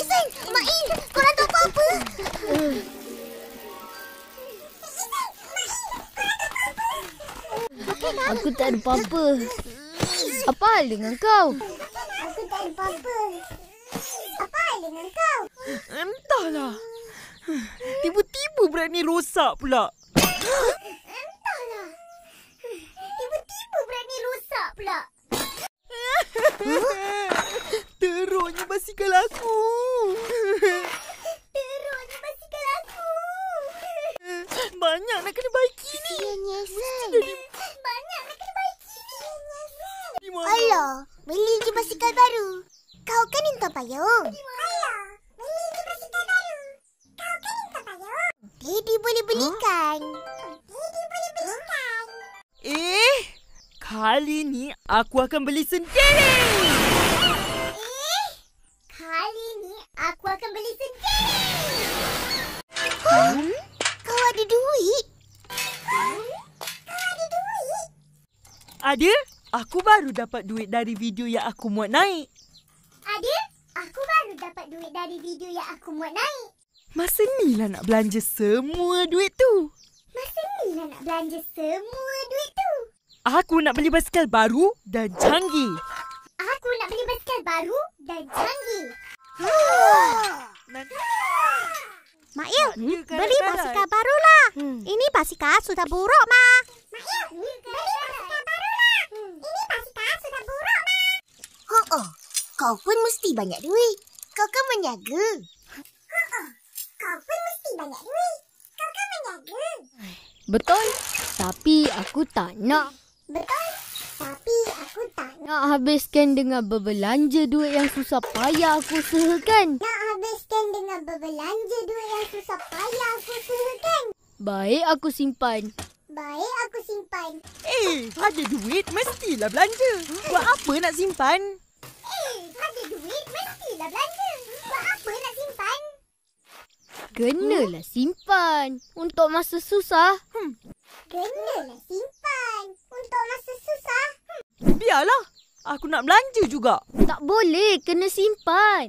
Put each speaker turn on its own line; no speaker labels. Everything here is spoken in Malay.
Isen, Mak In, korang tahu apa-apa? Mak In, korang tahu apa-apa? Aku tak ada apa-apa. Apa hal dengan kau? Aku tak ada apa-apa. Apa hal dengan kau? Entahlah. Tiba-tiba berani rosak pula. Huh? Teruknya basikal aku. nak kena baiki ni. Dia nyesel. Banyak nak kena baiki ni. Dia Alah, beli je basikal baru. Kau kan minta payung. Daddy boleh belikan. Huh? boleh belikan. Eh, kali ni aku akan beli sendiri. Adil, aku baru dapat duit dari video yang aku muat naik. Adil, aku baru dapat duit dari video yang aku muat naik. Masa ni lah nak belanja semua duit tu. Masa ni lah nak belanja semua duit tu. Aku nak beli basikal baru dan canggih. Aku nak beli basikal baru dan canggih. Mak Yu, beli basikal barulah. Hmm. Ini basikal sudah buruk, Mak. Oh, kau pun mesti banyak duit. Kau kan menyaga. Kan Betul. Tapi aku tak nak. Betul. Tapi aku tak nak. habiskan dengan berbelanja duit yang susah payah aku sehakan. Nak habiskan dengan berbelanja duit yang susah payah aku sehakan. Baik aku simpan. Baik aku simpan. Eh, ada duit mestilah belanja. Buat apa nak simpan? Kenalah simpan untuk masa susah. Hmm. Kenalah simpan untuk masa susah. Hmm. Biarlah. Aku nak belanja juga. Tak boleh. Kena simpan.